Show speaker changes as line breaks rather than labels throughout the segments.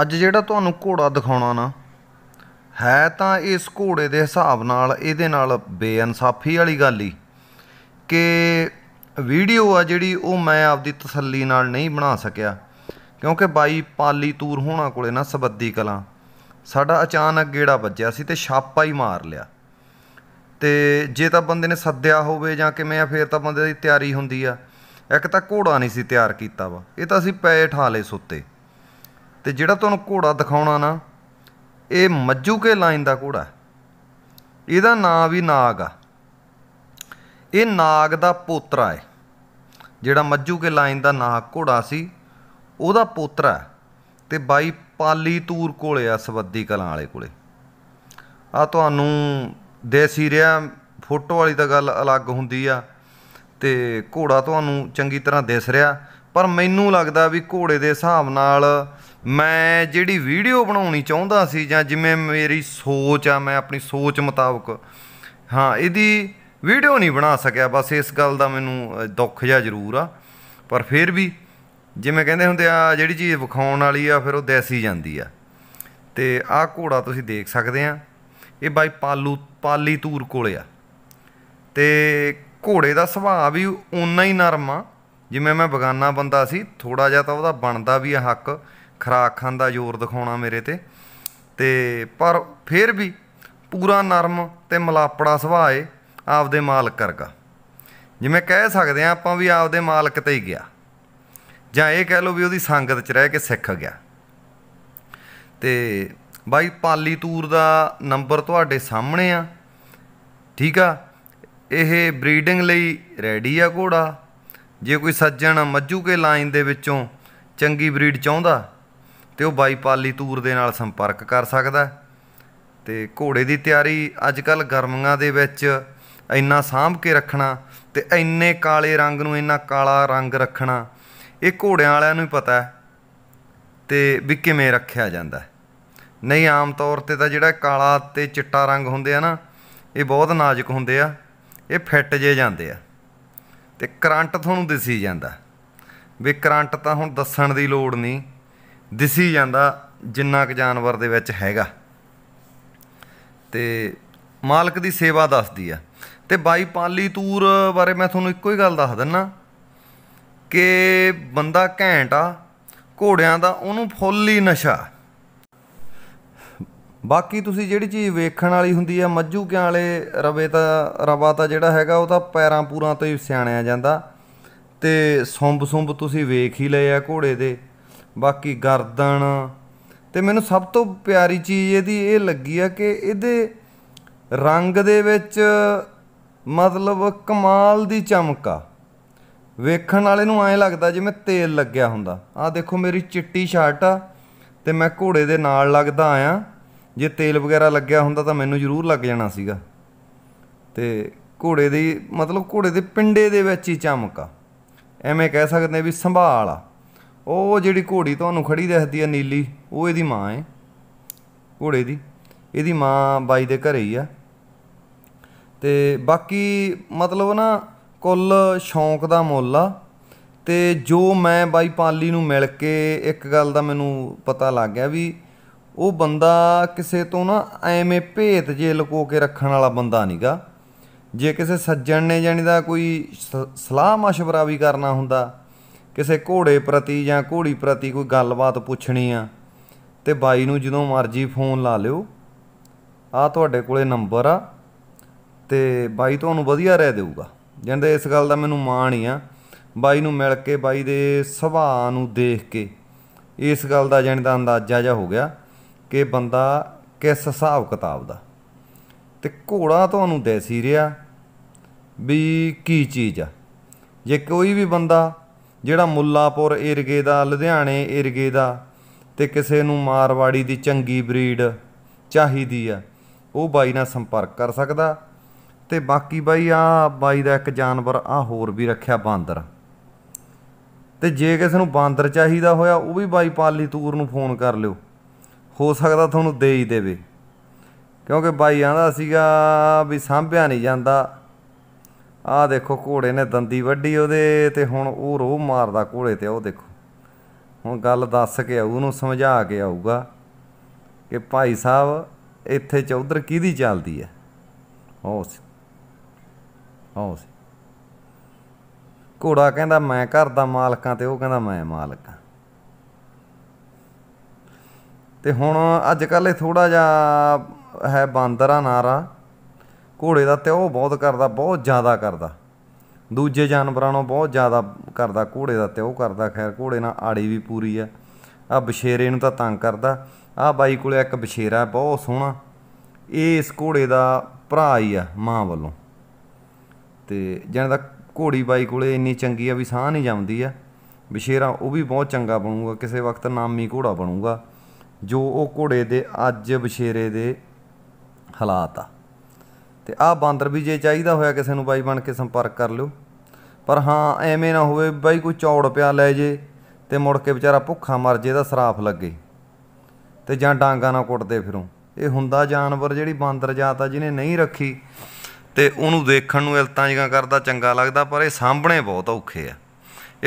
ਅੱਜ ਜਿਹੜਾ ਤੁਹਾਨੂੰ ਘੋੜਾ ਦਿਖਾਉਣਾ ਨਾ ਹੈ ਤਾਂ ਇਸ ਘੋੜੇ ਦੇ ਹਿਸਾਬ ਨਾਲ ਇਹਦੇ ਨਾਲ ਬੇਇਨਸਾਫੀ ਵਾਲੀ ਗੱਲ ਹੀ ਕਿ ਵੀਡੀਓ ਆ ਜਿਹੜੀ ਉਹ ਮੈਂ ਆਪਦੀ ਤਸੱਲੀ ਨਾਲ ਨਹੀਂ ਬਣਾ ਸਕਿਆ ਕਿਉਂਕਿ ਬਾਈ ਪਾਲੀ ਤੂਰ ਹੋਣਾ ਕੋਲੇ ਨਾ ਸਬੱਦੀ ਕਲਾ ਸਾਡਾ ਅਚਾਨਕ ਗੇੜਾ ਵੱਜਿਆ ਸੀ ਤੇ ਛਾਪਾ ਹੀ ਮਾਰ ਲਿਆ ਤੇ ਜੇ ਤਾਂ ਬੰਦੇ ਨੇ ਸੱਦਿਆ ਹੋਵੇ ਜਾਂ ਕਿਵੇਂ ਆ ਫੇਰ ਤਾਂ ਬੰਦੇ ਦੀ ਤਿਆਰੀ ਹੁੰਦੀ ਆ ਇੱਕ ਤਾਂ ਘੋੜਾ ਨਹੀਂ ਸੀ ਤਿਆਰ ਕੀਤਾ ਵਾ ਇਹ ਤਾਂ ਅਸੀਂ ਪੈ ਠਾਲੇ ਸੁੱਤੇ ਤੇ ਜਿਹੜਾ ਤੁਹਾਨੂੰ ਘੋੜਾ ਦਿਖਾਉਣਾ ਨਾ ਇਹ ਮੱਜੂ ਕੇ ਲਾਈਨ ਦਾ ਘੋੜਾ ਇਹਦਾ ਨਾਂ ਵੀ ਨਾਗ ਆ ਇਹ ਨਾਗ ਦਾ ਪੋਤਰਾ ਹੈ ਜਿਹੜਾ ਮੱਜੂ ਕੇ ਲਾਈਨ ਦਾ ਨਾਗ ਘੋੜਾ ਸੀ ਉਹਦਾ ਪੋਤਰਾ ਤੇ ਬਾਈ ਪਾਲੀ ਤੂਰ ਕੋਲੇ ਆ ਸਵੱਦੀ ਕਲਾਂ ਵਾਲੇ ਕੋਲੇ ਆ ਤੁਹਾਨੂੰ ਦੇਸੀ ਰਿਆ ਫੋਟੋ ਵਾਲੀ ਤਾਂ ਗੱਲ ਅਲੱਗ ਹੁੰਦੀ ਆ ਤੇ ਘੋੜਾ ਤੁਹਾਨੂੰ ਚੰਗੀ ਤਰ੍ਹਾਂ ਦਿਸ ਰਿਹਾ ਪਰ ਮੈਨੂੰ ਲੱਗਦਾ ਵੀ ਘੋੜੇ ਦੇ ਹਿਸਾਬ ਨਾਲ ਮੈਂ ਜਿਹੜੀ ਵੀਡੀਓ ਬਣਾਉਣੀ ਚਾਹੁੰਦਾ ਸੀ ਜਾਂ ਜਿਵੇਂ ਮੇਰੀ ਸੋਚ ਆ ਮੈਂ ਆਪਣੀ ਸੋਚ ਮੁਤਾਬਕ ਹਾਂ ਇਹਦੀ ਵੀਡੀਓ ਨਹੀਂ ਬਣਾ ਸਕਿਆ ਬਸ ਇਸ ਗੱਲ ਦਾ ਮੈਨੂੰ ਦੁੱਖ ਜਿਹਾ ਜ਼ਰੂਰ ਆ ਪਰ ਫਿਰ ਵੀ ਜਿਵੇਂ ਕਹਿੰਦੇ ਹੁੰਦੇ ਆ ਜਿਹੜੀ ਚੀਜ਼ ਵਿਖਾਉਣ ਵਾਲੀ ਆ ਫਿਰ ਉਹ ਦੇਸੀ ਜਾਂਦੀ ਆ ਤੇ ਆਹ ਘੋੜਾ ਤੁਸੀਂ ਦੇਖ ਸਕਦੇ ਆ ਇਹ ਬਾਈ ਪਾਲੂ ਪਾਲੀ ਤੂਰ ਕੋਲੇ ਆ ਤੇ ਘੋੜੇ ਦਾ ਸੁਭਾਅ ਵੀ ਉਨਾ ਹੀ ਨਰਮ ਆ ਜਿਵੇਂ ਮੈਂ ਬਗਾਨਾ ਬੰਦਾ ਸੀ ਥੋੜਾ ਜਿਹਾ ਤਾਂ ਉਹਦਾ ਬਣਦਾ ਵੀ ਆ ਹੱਕ ਖਰਾਕ ਖਾਨ ਦਾ ਜ਼ੋਰ ਦਿਖਾਉਣਾ ਮੇਰੇ ਤੇ ਤੇ ਪਰ ਫਿਰ ਵੀ ਪੂਰਾ ਨਰਮ ਤੇ ਮਲਾਪੜਾ ਸੁਭਾਅ ਏ ਆਪਦੇ ਮਾਲਕ ਕਰਗਾ ਜਿਵੇਂ ਕਹਿ ਸਕਦੇ ਆ ਆਪਾਂ ਵੀ ਆਪਦੇ ਮਾਲਕ ਤੇ ਹੀ ਗਿਆ ਜਾਂ ਇਹ ਕਹਿ ਲਓ ਵੀ ਉਹਦੀ ਸੰਗਤ 'ਚ ਰਹਿ ਕੇ ਸਿੱਖ ਗਿਆ ਤੇ ਬਾਈ ਪਾਲੀ ਤੂਰ ਦਾ ਨੰਬਰ ਤੁਹਾਡੇ ਸਾਹਮਣੇ ਆ ਠੀਕ ਆ ਇਹ ਬਰੀਡਿੰਗ ਲਈ ਰੈਡੀ ਆ ਘੋੜਾ ਜੇ ਕੋਈ ਸੱਜਣ ਮੱਜੂ ਕੇ ਲਾਈਨ ਦੇ ਵਿੱਚੋਂ ਚੰਗੀ ਬਰੀਡ ਚਾਹੁੰਦਾ ਤੇ ਉਹ ਬਾਈਪਾਲੀ ਤੂਰ ਦੇ ਨਾਲ ਸੰਪਰਕ ਕਰ ਸਕਦਾ ਤੇ ਘੋੜੇ ਦੀ ਤਿਆਰੀ ਅੱਜ ਕੱਲ ਗਰਮੀਆਂ ਦੇ ਵਿੱਚ ਇੰਨਾ ਸਾਂਭ ਕੇ ਰੱਖਣਾ ਤੇ ਇੰਨੇ ਕਾਲੇ ਰੰਗ ਨੂੰ ਇੰਨਾ ਕਾਲਾ ਰੰਗ ਰੱਖਣਾ ਇਹ ਘੋੜਿਆਂ ਵਾਲਿਆਂ ਨੂੰ ਹੀ ਪਤਾ ਹੈ ਤੇ ਵੀ ਕਿਵੇਂ ਰੱਖਿਆ ਜਾਂਦਾ ਨਹੀਂ ਆਮ ਤੌਰ ਤੇ ਤਾਂ ਜਿਹੜਾ ਕਾਲਾ ਤੇ ਚਿੱਟਾ ਰੰਗ ਹੁੰਦੇ ਆ ਨਾ ਇਹ ਬਹੁਤ ਨਾਜ਼ੁਕ ਹੁੰਦੇ ਆ ਇਹ ਫਿੱਟ ਜੇ ਜਾਂਦੇ ਆ ਤੇ ਕਰੰਟ ਤੁਹਾਨੂੰ ਦਿਸੀ ਜਾਂਦਾ ਵੀ ਕਰੰਟ ਤਾਂ ਹੁਣ ਦੱਸਣ ਦੀ ਲੋੜ ਨਹੀਂ ਦਿਸੀ ਜਾਂਦਾ ਜਿੰਨਾ ਕੁ ਜਾਨਵਰ ਦੇ ਵਿੱਚ ਹੈਗਾ ਤੇ ਮਾਲਕ ਦੀ ਸੇਵਾ ਦੱਸਦੀ ਆ ਤੇ ਬਾਈ ਪਾਲੀ ਤੂਰ ਬਾਰੇ ਮੈਂ ਤੁਹਾਨੂੰ ਇੱਕੋ ਹੀ ਗੱਲ ਦੱਸ ਦਿੰਨਾ ਕਿ ਬੰਦਾ ਘੈਂਟ ਆ ਘੋੜਿਆਂ ਦਾ ਉਹਨੂੰ ਫੁੱਲ ਹੀ ਨਸ਼ਾ ਬਾਕੀ ਤੁਸੀਂ ਜਿਹੜੀ ਚੀਜ਼ ਵੇਖਣ ਵਾਲੀ ਹੁੰਦੀ ਆ ਮੱਝੂ ਕਿਆਂ ਵਾਲੇ ਰਵੇ ਤਾਂ ਰਵਾ ਤਾਂ ਜਿਹੜਾ ਹੈਗਾ ਉਹ ਤਾਂ ਪੈਰਾਂ ਪੂਰਾਂ ਤੋਂ ਹੀ ਸਿਆਣਿਆ ਜਾਂਦਾ ਤੇ ਸੁੰਬ ਸੁੰਬ ਤੁਸੀਂ ਵੇਖ ਹੀ ਲਏ ਆ ਘੋੜੇ ਦੇ ਬਾਕੀ ਗਰਦਨ ਤੇ ਮੈਨੂੰ ਸਭ ਤੋਂ ਪਿਆਰੀ ਚੀਜ਼ ਇਹਦੀ ਇਹ ਲੱਗੀ ਆ ਕਿ ਇਹਦੇ ਰੰਗ ਦੇ ਵਿੱਚ ਮਤਲਬ ਕਮਾਲ ਦੀ ਚਮਕ ਆ ਵੇਖਣ ਵਾਲੇ ਨੂੰ ਐਂ ਲੱਗਦਾ ਜਿਵੇਂ ਤੇਲ ਲੱਗਿਆ ਹੁੰਦਾ ਆ ਦੇਖੋ ਮੇਰੀ ਚਿੱਟੀ ਸ਼ਰਟ ਆ ਤੇ ਮੈਂ ਘੋੜੇ ਦੇ ਨਾਲ ਲੱਗਦਾ ਆਇਆ ਜੇ ਤੇਲ ਵਗੈਰਾ ਲੱਗਿਆ ਹੁੰਦਾ ਤਾਂ ਮੈਨੂੰ ਜ਼ਰੂਰ ਲੱਗ ਜਾਣਾ ਸੀਗਾ ਤੇ ਘੋੜੇ ਦੀ ਮਤਲਬ ਘੋੜੇ ਦੇ ਪਿੰਡੇ ਦੇ ਵਿੱਚ ਹੀ ਚਮਕਾ ਐਵੇਂ ਕਹਿ ਸਕਦੇ ਆ ਵੀ ਸੰਭਾਲ ਆ ਉਹ ਜਿਹੜੀ ਘੋੜੀ ਤੁਹਾਨੂੰ ਖੜੀ ਦਿਖਦੀ ਆ ਨੀਲੀ ਉਹ ਇਹਦੀ ਮਾਂ ਹੈ ਘੋੜੇ ਦੀ ਇਹਦੀ ਮਾਂ ਬਾਈ ਦੇ ਘਰੇ ਹੀ ਆ ਤੇ ਬਾਕੀ ਮਤਲਬ ਨਾ ਕੁੱਲ ਸ਼ੌਂਕ ਦਾ ਮੁੱਲ ਆ ਤੇ ਜੋ ਮੈਂ ਬਾਈ ਪਾਲੀ ਨੂੰ ਮਿਲ ਕੇ ਇੱਕ ਗੱਲ ਦਾ ਮੈਨੂੰ ਪਤਾ ਲੱਗ ਗਿਆ ਵੀ ਉਹ ਬੰਦਾ ਕਿਸੇ ਤੋਂ ਨਾ ਐਵੇਂ ਭੇਤ ਜੇ ਲੁਕੋ ਕੇ ਰੱਖਣ ਵਾਲਾ ਬੰਦਾ ਨਹੀਂਗਾ ਜੇ ਕਿਸੇ ਸੱਜਣ ਨੇ ਜਾਨੀ ਦਾ ਕੋਈ ਸਲਾਹ مشਵਰਾ ਵੀ ਕਰਨਾ ਹੁੰਦਾ ਕਿਸੇ ਘੋੜੇ ਪ੍ਰਤੀ ਜਾਂ ਘੋੜੀ ਪ੍ਰਤੀ ਕੋਈ ਗੱਲਬਾਤ ਪੁੱਛਣੀ ਆ ਤੇ ਬਾਈ ਨੂੰ ਜਦੋਂ ਮਰਜ਼ੀ ਫੋਨ ਲਾ ਲਿਓ ਆ ਤੁਹਾਡੇ ਕੋਲੇ ਨੰਬਰ ਆ ਤੇ ਬਾਈ ਤੁਹਾਨੂੰ ਵਧੀਆ ਰਹਿ ਦੇਊਗਾ ਜਾਂਦੇ ਇਸ ਗੱਲ ਦਾ ਮੈਨੂੰ ਮਾਣ ਹੀ ਆ ਬਾਈ ਨੂੰ ਮਿਲ ਕੇ ਬਾਈ ਦੇ ਸੁਭਾਅ ਨੂੰ ਦੇਖ ਕੇ ਇਸ ਗੱਲ ਦਾ ਜਾਨੀ ਦਾ ਅੰਦਾਜ਼ਾ ਜਾ ਹੋ ਗਿਆ ਕਿ ਬੰਦਾ ਕਿਸ ਹਿਸਾਬ ਕਿਤਾਬ ਦਾ ਤੇ ਘੋੜਾ ਤੁਹਾਨੂੰ ਦੇਸੀ ਰਿਆ ਵੀ ਕੀ ਚੀਜ਼ ਆ ਜੇ ਕੋਈ ਵੀ ਬੰਦਾ ਜਿਹੜਾ ਮੁੱਲਾਪੁਰ ਏਰਗੇ ਦਾ ਲੁਧਿਆਣੇ ਏਰਗੇ ਦਾ ਤੇ ਕਿਸੇ ਨੂੰ ਮਾਰਵਾੜੀ ਦੀ ਚੰਗੀ ਬਰੀਡ ਚਾਹੀਦੀ ਆ ਉਹ ਬਾਈ ਨਾਲ ਸੰਪਰਕ ਕਰ ਸਕਦਾ ਤੇ ਬਾਕੀ ਬਾਈ ਆ ਬਾਈ ਦਾ ਇੱਕ ਜਾਨਵਰ ਆ ਹੋਰ ਵੀ ਰੱਖਿਆ ਬਾਂਦਰ ਤੇ ਜੇ ਕਿਸੇ ਨੂੰ ਬਾਂਦਰ ਚਾਹੀਦਾ ਹੋਇਆ ਉਹ ਵੀ ਬਾਈ ਪਾਲੀ ਤੂਰ ਨੂੰ ਫੋਨ ਕਰ ਲਿਓ ਹੋ ਸਕਦਾ ਤੁਹਾਨੂੰ ਦੇ ਹੀ ਦੇਵੇ ਕਿਉਂਕਿ ਬਾਈ ਆਂਦਾ ਸੀਗਾ ਵੀ ਸਾਂਭਿਆ ਨਹੀਂ ਜਾਂਦਾ ਆਹ ਦੇਖੋ ਘੋੜੇ ਨੇ ਦੰਦੀ ਵੱਢੀ ਉਹਦੇ ਤੇ ਹੁਣ ਉਹ ਰੋ ਮਾਰਦਾ ਘੋੜੇ ਤੇ ਉਹ ਦੇਖੋ ਹੁਣ ਗੱਲ ਦੱਸ ਕੇ ਆਊ ਉਹਨੂੰ ਸਮਝਾ ਕੇ ਆਊਗਾ ਕਿ ਭਾਈ ਸਾਹਿਬ ਇੱਥੇ ਚੌਧਰ ਕਿਹਦੀ ਚੱਲਦੀ ਹੈ ਹੌਸ ਹੌਸ ਘੋੜਾ ਕਹਿੰਦਾ ਮੈਂ ਘਰ ਦਾ ਮਾਲਕਾਂ ਤੇ ਉਹ ਕਹਿੰਦਾ ਮੈਂ ਮਾਲਕਾਂ ਤੇ ਹੁਣ ਅੱਜ ਕੱਲ ਇਹ ਥੋੜਾ ਜਿਹਾ ਹੈ ਬਾਂਦਰਾ ਨਾਰਾ ਘੋੜੇ ਦਾ ਤੇ ਉਹ ਬਹੁਤ ਕਰਦਾ ਬਹੁਤ ਜ਼ਿਆਦਾ ਕਰਦਾ ਦੂਜੇ ਜਾਨਵਰਾਂ ਨੂੰ ਬਹੁਤ ਜ਼ਿਆਦਾ ਕਰਦਾ ਘੋੜੇ ਦਾ ਤੇ ਉਹ ਕਰਦਾ ਖੈਰ ਘੋੜੇ ਨਾਲ ਆੜੀ ਵੀ ਪੂਰੀ ਆ ਆ ਬਸ਼ੇਰੇ ਨੂੰ ਤਾਂ ਤੰਗ ਕਰਦਾ ਆ ਬਾਈ ਕੋਲੇ ਇੱਕ ਬਸ਼ੇਰਾ ਬਹੁਤ ਸੋਹਣਾ ਇਹ ਇਸ ਘੋੜੇ ਦਾ ਭਰਾ ਹੀ ਆ ਮਾਂ ਵੱਲੋਂ ਤੇ ਜਿਹਨਾਂ ਦਾ ਘੋੜੀ ਬਾਈ ਕੋਲੇ ਇੰਨੀ ਚੰਗੀ ਆ ਵੀ ਸਾਹ ਨਹੀਂ ਜਾਂਦੀ ਆ ਬਸ਼ੇਰਾ ਉਹ ਵੀ ਬਹੁਤ ਚੰਗਾ ਬਣੂਗਾ ਕਿਸੇ ਵਕਤ ਨਾਮੀ ਘੋੜਾ ਬਣੂਗਾ ਜੋ ਉਹ ਘੋੜੇ ਦੇ ਅੱਜ ਬਸ਼ੇਰੇ ਦੇ ਹਾਲਾਤ ਆ ਤੇ ਆਹ ਬਾਂਦਰ ਵੀ ਜੇ ਚਾਹੀਦਾ ਹੋਇਆ ਕਿਸੇ ਨੂੰ ਬਾਈ ਬਣ ਕੇ ਸੰਪਰਕ ਕਰ ਲਿਓ ਪਰ ਹਾਂ ਐਵੇਂ ਨਾ ਹੋਵੇ ਬਾਈ ਕੋਈ ਚੌੜ ਪਿਆ ਲੈ ਜੇ ਤੇ ਮੁੜ ਕੇ ਵਿਚਾਰਾ ਭੁੱਖਾ ਮਰ ਜੇ ਦਾ ਸਰਾਫ ਲੱਗੇ ਤੇ ਜਾਂ ਡਾਂਗਾ ਨਾ ਕੁੱਟਦੇ ਫਿਰੋਂ ਇਹ ਹੁੰਦਾ ਜਾਨਵਰ ਜਿਹੜੀ ਬਾਂਦਰ ਜਾਤ ਆ ਜਿਹਨੇ ਨਹੀਂ ਰੱਖੀ ਤੇ ਉਹਨੂੰ ਦੇਖਣ ਨੂੰ ਇਲਤਾਂ ਜਿਹਾ ਕਰਦਾ ਚੰਗਾ ਲੱਗਦਾ ਪਰ ਇਹ ਸਾਹਮਣੇ ਬਹੁਤ ਔਖੇ ਆ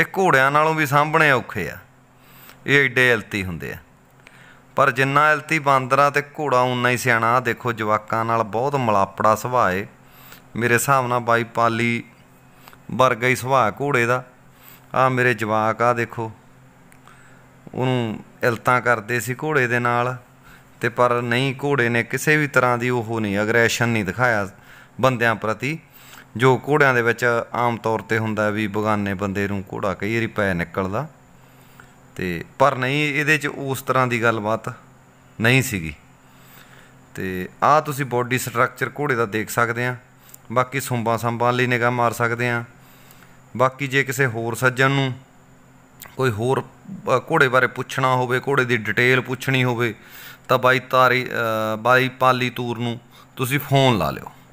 ਇਹ ਘੋੜਿਆਂ ਨਾਲੋਂ ਵੀ ਸਾਹਮਣੇ ਔਖੇ ਆ ਇਹ ਏਡੇ ਇਲਤੀ ਹੁੰਦੇ ਆ ਪਰ ਜਿੰਨਾ ਇਲਤੀ ਬਾਂਦਰਾ ਤੇ ਘੋੜਾ ਉਨਾ ਹੀ ਸਿਆਣਾ ਦੇਖੋ ਜਵਾਕਾਂ ਨਾਲ ਬਹੁਤ ਮਲਾਪੜਾ ਸੁਭਾਅ ਏ ਮੇਰੇ ਹਿਸਾਬ ਨਾਲ ਬਾਈ ਪਾਲੀ ਵਰ ਗਈ ਸੁਭਾਅ ਘੋੜੇ ਦਾ ਆ ਮੇਰੇ ਜਵਾਕ ਆ ਦੇਖੋ ਉਹਨੂੰ ਇਲਤਾਂ ਕਰਦੇ ਸੀ ਘੋੜੇ ਦੇ ਨਾਲ ਤੇ ਪਰ ਨਹੀਂ ਘੋੜੇ ਨੇ ਕਿਸੇ ਵੀ ਤਰ੍ਹਾਂ ਦੀ ਉਹ ਨਹੀਂ ਅਗਰੈਸ਼ਨ ਨਹੀਂ ਦਿਖਾਇਆ ਬੰਦਿਆਂ ਪ੍ਰਤੀ ਜੋ ਘੋੜਿਆਂ ਦੇ ਵਿੱਚ ਆਮ ਤੌਰ ਤੇ ਹੁੰਦਾ ਵੀ ਬਗਾਨੇ ਬੰਦੇ ਨੂੰ ਘੋੜਾ ਕਈ ਵਾਰੀ ਪੈ ਨਿਕਲਦਾ ਤੇ ਪਰ ਨਹੀਂ ਇਹਦੇ 'ਚ ਉਸ ਤਰ੍ਹਾਂ ਦੀ ਗੱਲਬਾਤ ਨਹੀਂ ਸੀਗੀ ਤੇ ਆ ਤੁਸੀਂ ਬੋਡੀ ਸਟਰਕਚਰ ਘੋੜੇ ਦਾ ਦੇਖ ਸਕਦੇ ਆ ਬਾਕੀ ਸੁੰਬਾਂ ਸੰਬਾਂ ਲਈ ਨਿਗਾਹ ਮਾਰ ਸਕਦੇ ਆ ਬਾਕੀ ਜੇ ਕਿਸੇ ਹੋਰ ਸੱਜਣ ਨੂੰ ਕੋਈ ਹੋਰ ਘੋੜੇ ਬਾਰੇ ਪੁੱਛਣਾ ਹੋਵੇ ਘੋੜੇ ਦੀ ਡਿਟੇਲ ਪੁੱਛਣੀ ਹੋਵੇ ਤਾਂ ਬਾਈ ਤਾਰੀ ਬਾਈ ਪਾਲੀ ਤੂਰ ਨੂੰ ਤੁਸੀਂ ਫੋਨ ਲਾ ਲਿਓ